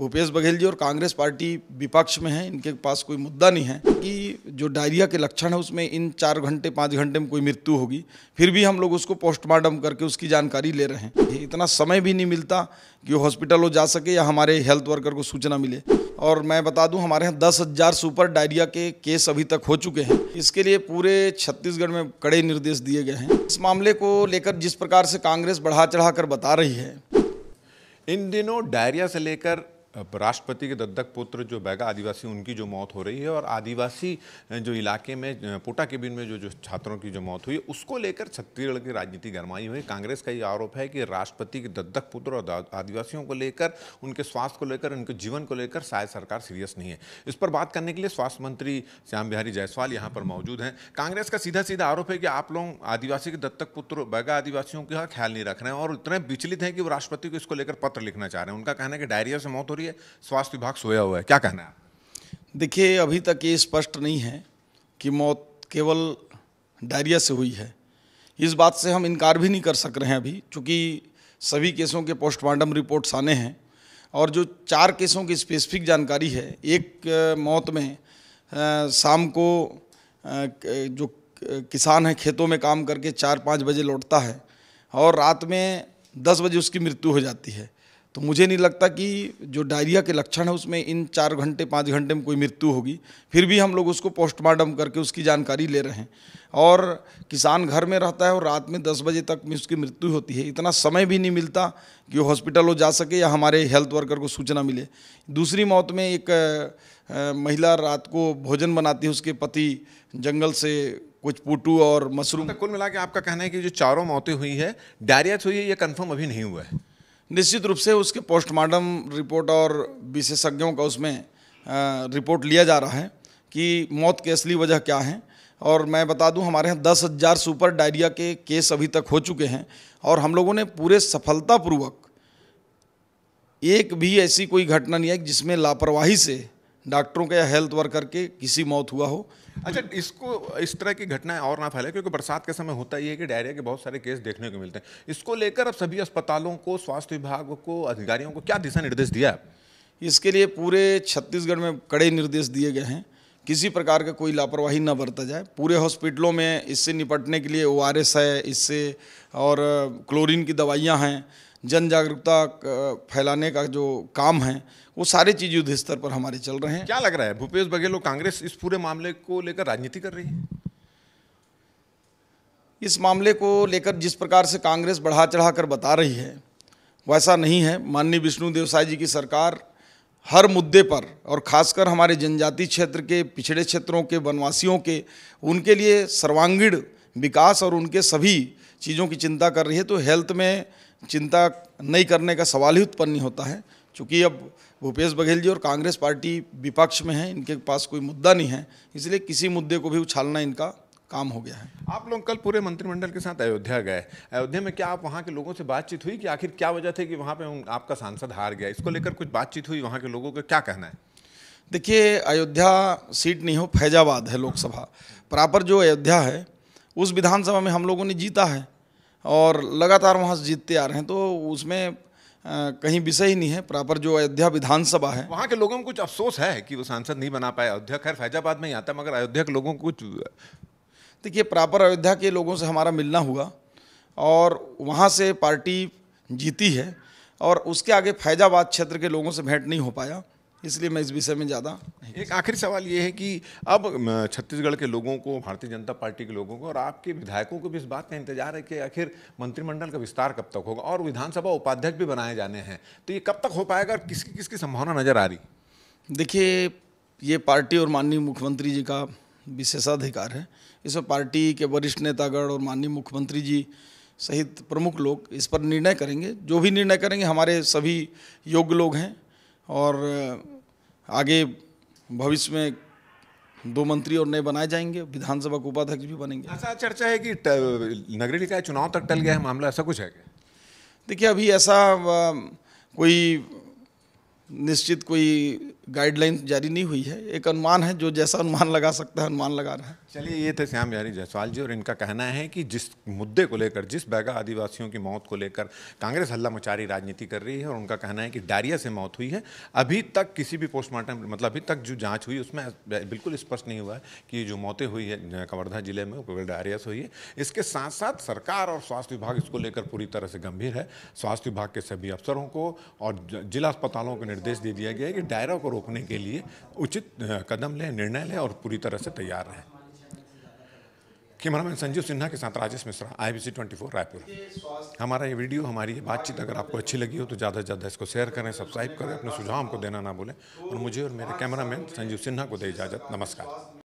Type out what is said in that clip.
भूपेश बघेल जी और कांग्रेस पार्टी विपक्ष में है इनके पास कोई मुद्दा नहीं है कि जो डायरिया के लक्षण है उसमें इन चार घंटे पाँच घंटे में कोई मृत्यु होगी फिर भी हम लोग उसको पोस्टमार्टम करके उसकी जानकारी ले रहे हैं इतना समय भी नहीं मिलता कि हॉस्पिटल हो जा सके या हमारे हेल्थ वर्कर को सूचना मिले और मैं बता दूं हमारे यहाँ दस हज़ार सुपर डायरिया के केस अभी तक हो चुके हैं इसके लिए पूरे छत्तीसगढ़ में कड़े निर्देश दिए गए हैं इस मामले को लेकर जिस प्रकार से कांग्रेस बढ़ा चढ़ा कर बता रही है इन दिनों डायरिया से लेकर राष्ट्रपति के दत्तक पुत्र जो बैगा आदिवासी उनकी जो मौत हो रही है और आदिवासी जो इलाके में पोटा केबिन में जो जो छात्रों की जो मौत हुई उसको लेकर छत्तीसगढ़ की राजनीति गरमाई हुई कांग्रेस का ये आरोप है कि राष्ट्रपति के दत्तक पुत्र और आदिवासियों को लेकर उनके स्वास्थ्य को लेकर उनके जीवन को लेकर शायद सरकार सीरियस नहीं है इस पर बात करने के लिए स्वास्थ्य मंत्री श्याम बिहारी जायसवाल यहाँ पर मौजूद हैं कांग्रेस का सीधा सीधा आरोप है कि आप लोग आदिवासी के दत्तक पुत्र बैगा आदिवासियों का ख्याल नहीं रख रहे हैं और इतने विचलित हैं कि वो राष्ट्रपति को इसको लेकर पत्र लिखना चाह रहे हैं उनका कहना है कि डायरिया से मौत हो रही है लिए स्वास्थ्य विभाग सोया हुआ है क्या कहना है देखिए अभी तक ये स्पष्ट नहीं है कि मौत केवल डायरिया से हुई है इस बात से हम इनकार भी नहीं कर सक रहे हैं अभी चूँकि सभी केसों के पोस्टमार्टम रिपोर्ट्स आने हैं और जो चार केसों की स्पेसिफिक जानकारी है एक मौत में शाम को जो किसान है खेतों में काम करके चार पाँच बजे लौटता है और रात में दस बजे उसकी मृत्यु हो जाती है तो मुझे नहीं लगता कि जो डायरिया के लक्षण है उसमें इन चार घंटे पाँच घंटे में कोई मृत्यु होगी फिर भी हम लोग उसको पोस्टमार्टम करके उसकी जानकारी ले रहे हैं और किसान घर में रहता है और रात में दस बजे तक में उसकी मृत्यु होती है इतना समय भी नहीं मिलता कि वो हॉस्पिटल हो जा सके या हमारे हेल्थ वर्कर को सूचना मिले दूसरी मौत में एक महिला रात को भोजन बनाती है उसके पति जंगल से कुछ पुटू और मशरूम कुल मिला के आपका कहना है कि जो चारों मौतें हुई है डायरिया हुई है यह कन्फर्म अभी नहीं हुआ है निश्चित रूप से उसके पोस्टमार्टम रिपोर्ट और विशेषज्ञों का उसमें रिपोर्ट लिया जा रहा है कि मौत की असली वजह क्या है और मैं बता दूं हमारे यहाँ दस हज़ार सुपर डायरिया के केस अभी तक हो चुके हैं और हम लोगों ने पूरे सफलतापूर्वक एक भी ऐसी कोई घटना नहीं है जिसमें लापरवाही से डॉक्टरों के या हेल्थ वर्कर के किसी मौत हुआ हो अच्छा इसको इस तरह की घटनाएं और ना फैले क्योंकि बरसात के समय होता ही है कि डायरिया के बहुत सारे केस देखने को मिलते हैं इसको लेकर अब सभी अस्पतालों को स्वास्थ्य विभाग को अधिकारियों को क्या दिशा निर्देश दिया है इसके लिए पूरे छत्तीसगढ़ में कड़े निर्देश दिए गए हैं किसी प्रकार का कोई लापरवाही न बरता जाए पूरे हॉस्पिटलों में इससे निपटने के लिए ओ है इससे और क्लोरीन की दवाइयाँ हैं जन जागरूकता फैलाने का जो काम है वो सारे चीज़ युद्ध स्तर पर हमारे चल रहे हैं क्या लग रहा है भूपेश बघेल और कांग्रेस इस पूरे मामले को लेकर राजनीति कर रही है इस मामले को लेकर जिस प्रकार से कांग्रेस बढ़ा चढ़ा कर बता रही है वैसा नहीं है माननीय विष्णु देवसाय जी की सरकार हर मुद्दे पर और खासकर हमारे जनजाति क्षेत्र के पिछड़े क्षेत्रों के वनवासियों के उनके लिए सर्वांगीण विकास और उनके सभी चीज़ों की चिंता कर रही है तो हेल्थ में चिंता नहीं करने का सवाल ही उत्पन्न नहीं होता है चूँकि अब भूपेश बघेल जी और कांग्रेस पार्टी विपक्ष में है इनके पास कोई मुद्दा नहीं है इसलिए किसी मुद्दे को भी उछालना इनका काम हो गया है आप लोग कल पूरे मंत्रिमंडल के साथ अयोध्या गए अयोध्या में क्या आप वहाँ के लोगों से बातचीत हुई कि आखिर क्या वजह थी कि वहाँ पे आपका सांसद हार गया इसको लेकर कुछ बातचीत हुई वहाँ के लोगों का क्या कहना है देखिए अयोध्या सीट नहीं हो फैजाबाद है लोकसभा प्रॉपर जो अयोध्या है उस विधानसभा में हम लोगों ने जीता है और लगातार वहाँ जीतते आ रहे हैं तो उसमें आ, कहीं विषय ही नहीं है प्रॉपर जो अयोध्या विधानसभा है वहाँ के लोगों को कुछ अफसोस है कि वो सांसद नहीं बना पाए अयोध्या खैर फैजाबाद में ही आता मगर अयोध्या के लोगों को कुछ देखिए प्रॉपर अयोध्या के लोगों से हमारा मिलना हुआ और वहाँ से पार्टी जीती है और उसके आगे फैजाबाद क्षेत्र के लोगों से भेंट नहीं हो पाया इसलिए मैं इस विषय में ज़्यादा एक आखिरी सवाल ये है कि अब छत्तीसगढ़ के लोगों को भारतीय जनता पार्टी के लोगों को और आपके विधायकों को भी इस बात का इंतजार है कि आखिर मंत्रिमंडल का विस्तार कब तक होगा और विधानसभा उपाध्यक्ष भी बनाए जाने हैं तो ये कब तक हो पाएगा और किसकी किसकी संभावना नज़र आ रही देखिए ये पार्टी और माननीय मुख्यमंत्री जी का विशेषाधिकार है इसमें पार्टी के वरिष्ठ नेतागण और माननीय मुख्यमंत्री जी सहित प्रमुख लोग इस पर निर्णय करेंगे जो भी निर्णय करेंगे हमारे सभी योग्य लोग हैं और आगे भविष्य में दो मंत्री और नए बनाए जाएंगे विधानसभा के उपाध्यक्ष भी बनेंगे ऐसा अच्छा, चर्चा अच्छा है कि नगरीय निकाय चुनाव तक टल गया है मामला ऐसा कुछ है क्या देखिए अभी ऐसा कोई निश्चित कोई गाइडलाइन जारी नहीं हुई है एक अनुमान है जो जैसा अनुमान लगा सकता है अनुमान लगा रहा है चलिए ये थे श्याम यारी जायसवाल जी और इनका कहना है कि जिस मुद्दे को लेकर जिस बैगा आदिवासियों की मौत को लेकर कांग्रेस हल्ला मचारी राजनीति कर रही है और उनका कहना है कि डायरिया से मौत हुई है अभी तक किसी भी पोस्टमार्टम मतलब अभी तक जो जाँच हुई उसमें बिल्कुल स्पष्ट नहीं हुआ है कि जो मौतें हुई है कवर्धा जिले में वो डायरिया से हुई है इसके साथ साथ सरकार और स्वास्थ्य विभाग इसको लेकर पूरी तरह से गंभीर है स्वास्थ्य विभाग के सभी अफसरों को और जिला अस्पतालों को निर्देश दे दिया गया है कि डायरा को रोकने के लिए उचित कदम लें निर्णय लें और पूरी तरह से तैयार रहें कैमरामैन संजीव सिन्हा के साथ Rajesh Mishra I B C twenty four Raipur हमारा ये वीडियो हमारी ये बातचीत अगर आपको अच्छी लगी हो तो ज़्यादा से ज़्यादा इसको शेयर करें सब्सक्राइब करें अपने सुझाव हमको देना ना भूलें और मुझे और मेरे कैमरामैन संजीव सिन्हा को दे इजाज़त नमस्कार